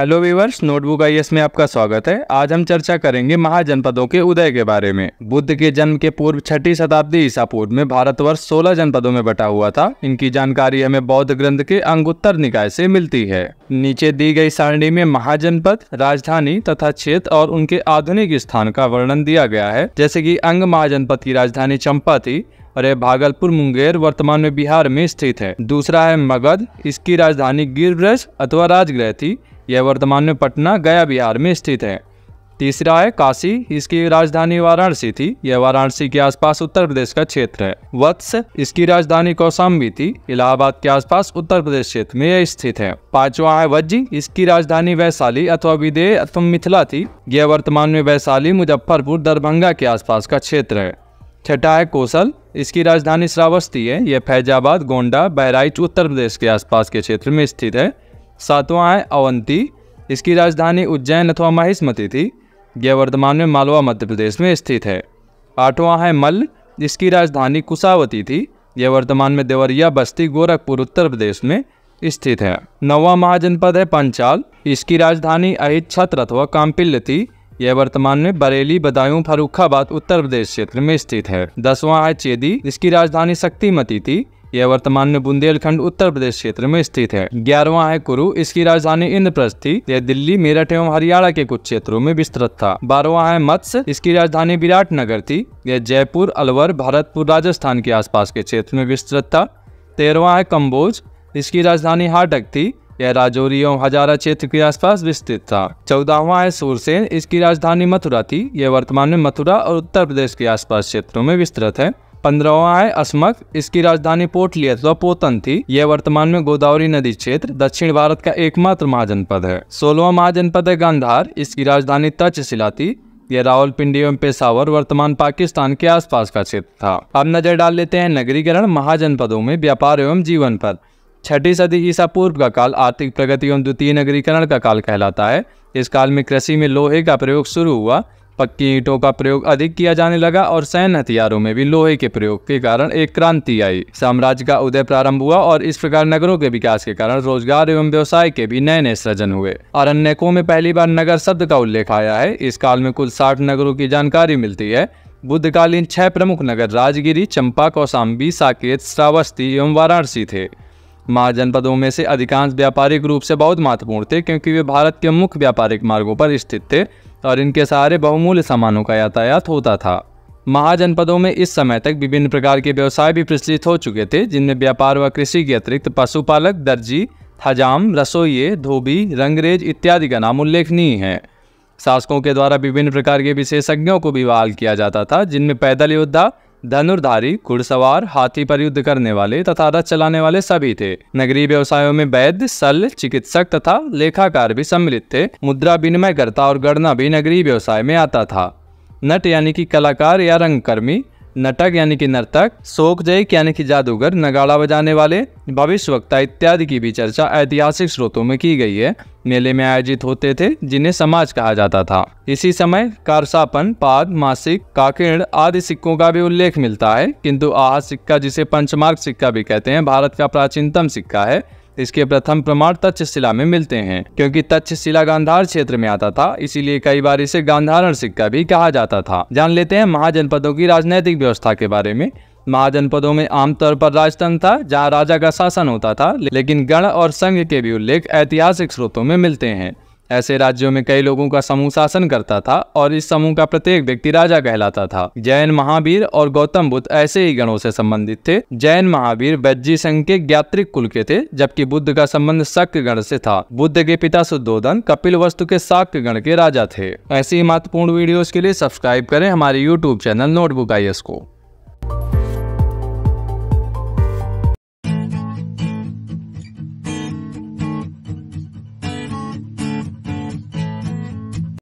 hello viewers notebook I में आपका स्वागत है आज हम चर्चा करेंगे महाजनपदों के उदय के बारे में बुद्ध के जन्म के पूर्व छठी शताब्दी ईसा पूर्व में भारतवर्ष 16 जनपदों में बटा हुआ था इनकी जानकारी हमें बौद्ध ग्रंथ के अंगुत्तर निकाय से मिलती है नीचे दी गई सारणी में महाजनपद राजधानी तथा क्षेत्र और उनके आधुनिक स्थान का वर्णन दिया गया है जैसे की अंग महाजनपद की राजधानी चंपा थी और यह भागलपुर मुंगेर वर्तमान में बिहार में स्थित है दूसरा है मगध इसकी राजधानी गिर अथवा राजगृह थी यह वर्तमान में पटना गया बिहार में स्थित है तीसरा है काशी इसकी राजधानी वाराणसी थी यह वाराणसी के आसपास उत्तर प्रदेश का क्षेत्र है वत्स इसकी राजधानी कौशाम्बी थी इलाहाबाद के आसपास उत्तर प्रदेश क्षेत्र में यह स्थित है पांचवा है वज्जी इसकी राजधानी वैशाली अथवा विदेह अथवा मिथिला थी यह वर्तमान में वैशाली मुजफ्फरपुर दरभंगा के आसपास का क्षेत्र है छठा है कौशल इसकी राजधानी श्रावस्ती है यह फैजाबाद गोंडा बहराइच उत्तर प्रदेश के आसपास के क्षेत्र में स्थित है सातवां है अवंती इसकी राजधानी उज्जैन अथवा माहिस्मती थी यह वर्तमान में मालवा मध्य प्रदेश में स्थित है आठवां है मल इसकी राजधानी कुशावती थी यह वर्तमान में देवरिया बस्ती गोरखपुर उत्तर प्रदेश में स्थित है नौवा महाजनपद है पंचाल इसकी राजधानी अहित छत्र अथवा कांपिल्य थी यह वर्तमान में बरेली बदायूं फरुखाबाद उत्तर प्रदेश क्षेत्र में स्थित है दसवां है चेदी इसकी राजधानी शक्तिमती थी यह वर्तमान में बुंदेलखंड उत्तर प्रदेश क्षेत्र में स्थित है ग्यारहवा है कुरु इसकी राजधानी इंद्रप्रस्थ थी यह दिल्ली मेरठ एवं हरियाणा के कुछ क्षेत्रों में विस्तृत था बारहवा है मत्स्य इसकी राजधानी विराट नगर थी यह जयपुर अलवर भरतपुर राजस्थान के आसपास के क्षेत्र में विस्तृत था तेरहवा है कम्बोज इसकी राजधानी हाटक थी यह राजौरी एवं हजारा क्षेत्र के आसपास विस्तृत था चौदहवा है सूरसेन इसकी राजधानी मथुरा थी यह वर्तमान में मथुरा और उत्तर प्रदेश के आसपास क्षेत्रों में विस्तृत है पंद्रहवा है अस्मक इसकी राजधानी पोटलियत व पोतन थी यह वर्तमान में गोदावरी नदी क्षेत्र दक्षिण भारत का एकमात्र महाजनपद है सोलहवा महाजनपद है गांधार इसकी राजधानी तचशिला थी यह रावल पिंडी एवं पेशावर वर्तमान पाकिस्तान के आसपास का क्षेत्र था अब नजर डाल लेते हैं नगरीकरण महाजनपदों में व्यापार एवं जीवन पर छठी सदी ईसा पूर्व का काल आर्थिक प्रगति एवं द्वितीय नगरीकरण का काल कहलाता है इस काल में कृषि में लोहे का प्रयोग शुरू हुआ पक्की ईंटों का प्रयोग अधिक किया जाने लगा और सैन्य हथियारों में भी लोहे के प्रयोग के कारण एक क्रांति आई साम्राज्य का उदय प्रारंभ हुआ और इस प्रकार नगरों के विकास के कारण रोजगार एवं व्यवसाय के भी नए नए सृजन हुए अरण्यकों में पहली बार नगर शब्द का उल्लेख आया है इस काल में कुल साठ नगरों की जानकारी मिलती है बुद्धकालीन छह प्रमुख नगर राजगिरी चंपा कौशाम्बी साकेत श्रावस्ती एवं वाराणसी थे महाजनपदों में से अधिकांश व्यापारिक रूप से बहुत महत्वपूर्ण थे क्योंकि वे भारत के मुख्य व्यापारिक मार्गों पर स्थित थे और इनके सहारे बहुमूल्य सामानों का यातायात होता था महाजनपदों में इस समय तक विभिन्न प्रकार के व्यवसाय भी प्रचलित हो चुके थे जिनमें व्यापार व कृषि के अतिरिक्त पशुपालक दर्जी हजाम रसोइये धोबी रंगरेज इत्यादि का नाम उल्लेखनीय है शासकों के द्वारा विभिन्न प्रकार के विशेषज्ञों को भी बहाल किया जाता था जिनमें पैदल योद्धा धनुर्धारी घुड़सवार हाथी पर युद्ध करने वाले तथा रथ चलाने वाले सभी थे नगरीय व्यवसायों में वैद्य सल चिकित्सक तथा लेखाकार भी सम्मिलित थे मुद्रा विनिमय करता और गणना भी नगरीय व्यवसाय में आता था नट यानी कि कलाकार या रंगकर्मी नटक यानी कि नर्तक शोक जयक यानी कि जादूगर नगाड़ा बजाने वाले भविष्यवक्ता इत्यादि की भी चर्चा ऐतिहासिक स्रोतों में की गई है मेले में आयोजित होते थे जिन्हें समाज कहा जाता था इसी समय कारसापन पाद मासिक काकिण आदि सिक्कों का भी उल्लेख मिलता है किंतु आह सिक्का जिसे पंचमार्ग सिक्का भी कहते हैं भारत का प्राचीनतम सिक्का है इसके प्रथम प्रमाण तक्षशिला में मिलते हैं क्योंकि तक्षशिला गांधार क्षेत्र में आता था इसीलिए कई बार इसे गांधारण सिक्का भी कहा जाता था जान लेते हैं महाजनपदों की राजनैतिक व्यवस्था के बारे में महाजनपदों में आमतौर पर राजतंत्र था जहाँ राजा का शासन होता था लेकिन गण और संघ के भी उल्लेख ऐतिहासिक स्रोतों में मिलते हैं ऐसे राज्यों में कई लोगों का समूह शासन करता था और इस समूह का प्रत्येक व्यक्ति राजा कहलाता था जैन महावीर और गौतम बुद्ध ऐसे ही गणों से संबंधित थे जैन महावीर बज्जी संघ के ज्ञात्रिक कुल के थे जबकि बुद्ध का संबंध शक्य गण से था बुद्ध के पिता सुदोधन कपिल वस्तु के शाक्य गण के राजा थे ऐसी महत्वपूर्ण वीडियो के लिए सब्सक्राइब करें हमारे यूट्यूब चैनल नोटबुक आई को